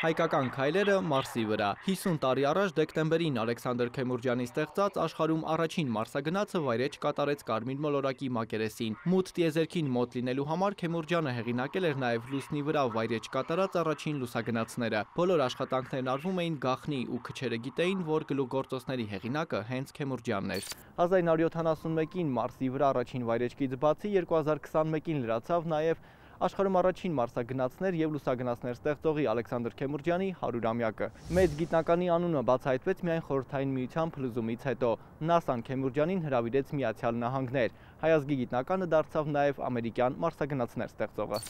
Հայկական քայլերը Մարսի վրա 50 տարի առաջ դեկտեմբերին Ալեքսանդր Քեմուրջյանի ստեղծած աշխարհում առաջին մարսագնացը վայրեջ կատարեց Կարմիր մոլորակի մակերեսին։ Մութ տիեզերքին մոտ լինելու համար Քեմուրջյանը հեղինակել էր նաև լուսնի վրա վայրեջ կատարած առաջին լուսագնացները։ Բոլոր աշխատանքներն արվում էին գախնի ու քչերը գիտեին, որ գլուգորտոսների հեղինակը հենց Քեմուրջյանն էր։ 1971-ին Մարսի վրա առաջին վայրեջքից բացի 2021-ին լրացավ նաև աշխարհում առաջին մարսագնացներ եւ լուսագնացներ ստեղծողի Ալեքսանդր Քեմուրջյանի 100-ամյակը։ Մեծ գիտնականի անունը բացահայտվեց միայն խորհրդային միության փլուզումից հետո։ Նասան Քեմուրջյանին հրավիրեց Միացյալ Նահանգներ։ Հայազգի գիտնականը դարձավ նաեւ ամերիկյան մարսագնացներ ստեղծողը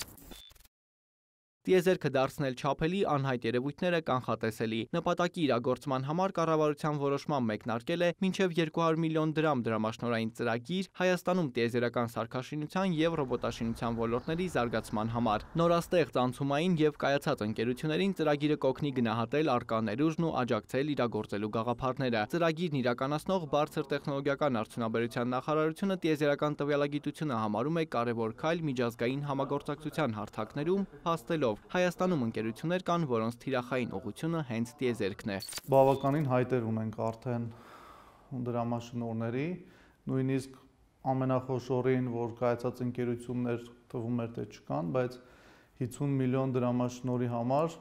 տիեզերքը դարձնել չափելի անհայտ երևույթները կանխատեսելի։ Նպատակի իրագործման համար կառավարության որոշմամբ մեկնարկել է մինչև 200 միլիոն դրամ դրամաշնորային ծրագիր Հայաստանում տիեզերական սարքաշինության եւ ռոբոտաշինության ոլորտների զարգացման համար։ Նորաստեղծ անցումային եւ կայացած ընկերություններին ծրագիրը կօգնի գնահատել առկա ներուժն ու աջակցել իրագործելու գաղափարները։ Ծրագիրն իրականացնող բարձր տեխնոլոգիական արդյունաբերության նախարարությունը տիեզերական տվյալագիտությունը համարում է կարևոր քայլ միջազգային համագործակցության հարթակներում, հաստելով Հայաստանում ընկերություններ կան, որոնց թիրախային ուղությունը հենց դիեզերքն է։ Բավականին հայտեր ունենք արդեն դրամաշնորների, նույնիսկ ամենախոշորին, որ կայացած ընկերություններ թվում էր թե չկան, բայց 50 միլիոն դրամաշնորի համար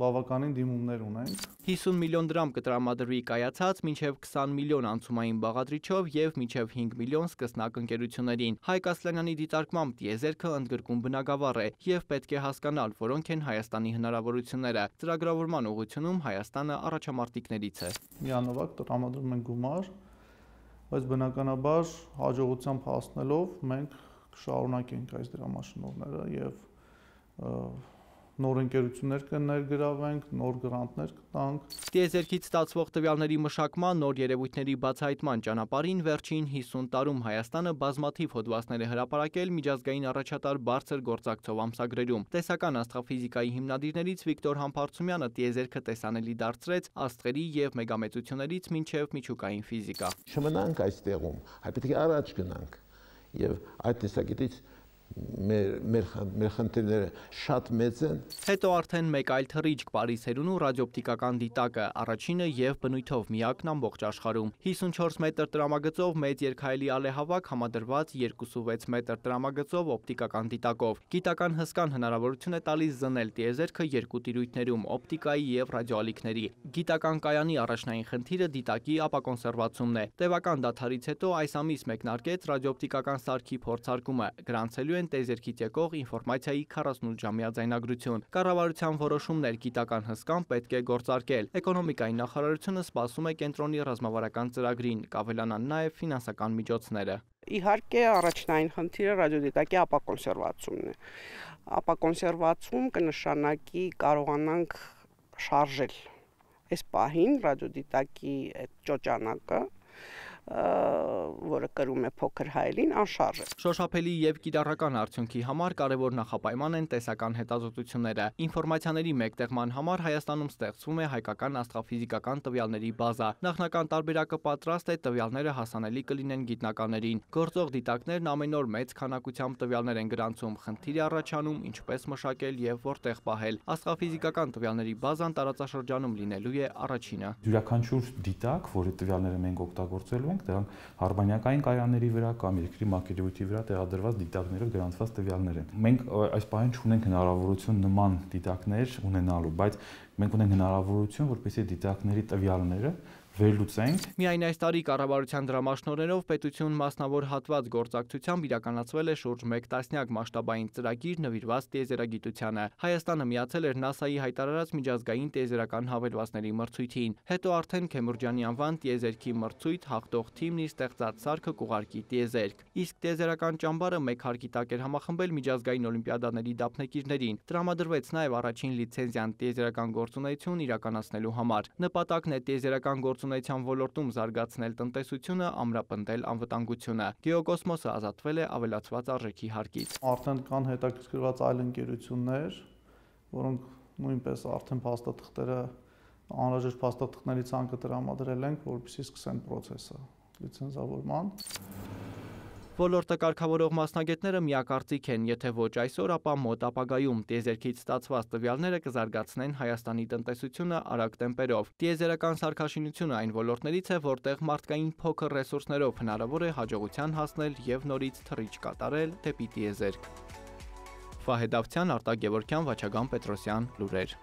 բավականին դիմումներ ունենք։ 50 միլիոն դրամ կտրամադրվի կայացած մինչև 20 միլիոն անցումային բաղադրիչով եւ մինչև 5 միլիոն սկսնակ ընկերություններին։ Հայկ Ասլանյանի դիտարկմամբ տիեզերքը ընդգրկում բնագավառ է եւ պետք է հասկանալ, որոնք են Հայաստանի հնարավորությունները։ Ծրագրավորման ուղղությունում Հայաստանը առաջամարտիկներից է։ Միանավակ տրամադրում են գումար, բայց բնականաբար հաջողությամբ հասնելով մենք կշարունակենք այս դրամաշնորհները եւ և նոր ընկերություններ կներգրավենք, նոր գրանտներ կտանք։ Տիեզերքից ստացվող տվյալների մշակման, նոր երևույթների բացահայտման ճանապարհին վերջին 50 տարում Հայաստանը բազմաթիվ հոդվածներ է հրապարակել միջազգային առաջատար բարձր գործակցով ամսագրերում։ Տեսական աստղաֆիզիկայի հիմնադիրներից Վիկտոր Համբարձումյանը տիեզերքը տեսանելի դարձրեց աստղերի եւ մեգամեծություններից մինչեւ միջուկային ֆիզիկա։ Չմնանք այստեղում, այլ պետք է առաջ գնանք։ Եվ այդ տեսակետից մեր մեր մեր խնդիրները շատ մեծ են։ Հետո արդեն մեկ այլ թռիչք Փարիսերուն ու ռադիոօպտիկական դիտակը, առաջինը եւ բնույթով միակն ամբողջ աշխարհում։ 54 մետր տրամագծով մեծ երկայելի ալեհավաք համադրված 2.6 մետր տրամագծով օպտիկական դիտակով։ Գիտական հսկան հնարավորություն է տալիս զնել տիեզերքը երկու տիրույթներում՝ օպտիկայի եւ ռադիոալիքների։ Գիտական կայանի առաջնային խնդիրը դիտակի ապակոնսերվացումն է։ Տևական դադարից հետո այս ամիս մեկնարկեց ռադիոօպտիկական սարքի փորձարկումը։ Գրանցելու են տեզերքից եկող ինֆորմացիայի 48 ժամյա ձայնագրություն։ Կառավարության որոշումներ գիտական հսկան պետք է գործարկել։ Էկոնոմիկայի նախարարությունը սպասում է կենտրոնի ռազմավարական ծրագրին, կավելանան նաև ֆինանսական միջոցները։ Իհարկե առաջնային խնդիրը ռադիոդիտակի ապակոնսերվացումն է։ Ապակոնսերվացում կնշանակի կարողանանք շարժել այս պահին ռադիոդիտակի այդ ճոճանակը որը կրում է փոքր հայելին, անշարժ է։ Շոշափելի եւ կիրառական արդյունքի համար կարևոր նախապայման են տեսական հետազոտությունները։ Ինֆորմացիաների մեկտեղման համար Հայաստանում ստեղծվում է հայկական աստղաֆիզիկական տվյալների բազա։ Նախնական տարբերակը պատրաստ է, տվյալները հասանելի կլինեն գիտնականներին։ Գործող դիտակներն ամեն օր մեծ քանակությամբ տվյալներ են գրանցում, խնդիրի առաջանում ինչպես մշակել եւ որտեղ պահել։ Աստղաֆիզիկական տվյալների բազան տարածաշրջանում լինելու է առաջինը։ Յուրաքանչյուր դիտակ, որի տվյալները մենք օգտագործելու ենք, դրանք հարմանյակային կայանների վրա կամ երկրի մակերևույթի վրա տեղադրված դիտակներով գրանցված տվյալներ են։ Մենք այս պահին չունենք հնարավորություն նման դիտակներ ունենալու, բայց մենք ունենք հնարավորություն, որպեսզի դիտակների տվյալները վերլուծենք։ Միայն այս տարի կառավարության դրամաշնորհերով պետություն մասնավոր հատված գործակցությամբ իրականացվել է շուրջ 1 տասնյակ մասշտաբային ծրագիր նվիրված տիեզերագիտությանը։ Հայաստանը միացել էր NASA-ի հայտարարած միջազգային տիեզերական հավելվածների մրցույթին։ Հետո արդեն Քեմուրջյանի անվան տիեզերքի մրցույթ հաղթող թիմն իր ստեղծած սարքը կուղարկի տիեզերք։ Իսկ տիեզերական ճամբարը մեկ հարկի տակ էր համախմբել միջազգային օլիմպիադաների դափնեկիրներին։ Տրամադրվեց նաև առաջին լիցենզիան տիեզերական գործունեություն իրականացնելու համար։ Նպատակն է տիեզերական գործ գործունեության ոլորտում զարգացնել տնտեսությունը, ամրապնդել անվտանգությունը։ Գեոկոսմոսը ազատվել է ավելացված արժեքի հարկից։ Արդեն կան հետաքրքրված այլ ընկերություններ, որոնք նույնպես արդեն փաստաթղթերը անհրաժեշտ փաստաթղթերի ցանկը տրամադրել ենք, որպեսզի սկսեն process-ը լիցենզավորման։ Ոլորտը կարգավորող մասնագետները միակարծիք են, եթե ոչ այսօր, ապա մոտ ապագայում տիեզերքից ստացված տվյալները կզարգացնեն Հայաստանի տնտեսությունը արագ տեմպերով։ Տիեզերական սարքաշինությունը այն ոլորտներից է, որտեղ մարդկային փոքր ռեսուրսներով հնարավոր է հաջողության հասնել եւ նորից թռիչ կատարել դեպի տիեզերք։ Վահեդավցյան, Արտակ Գևորքյան, Վաչագան Պետրոսյան, լուրեր։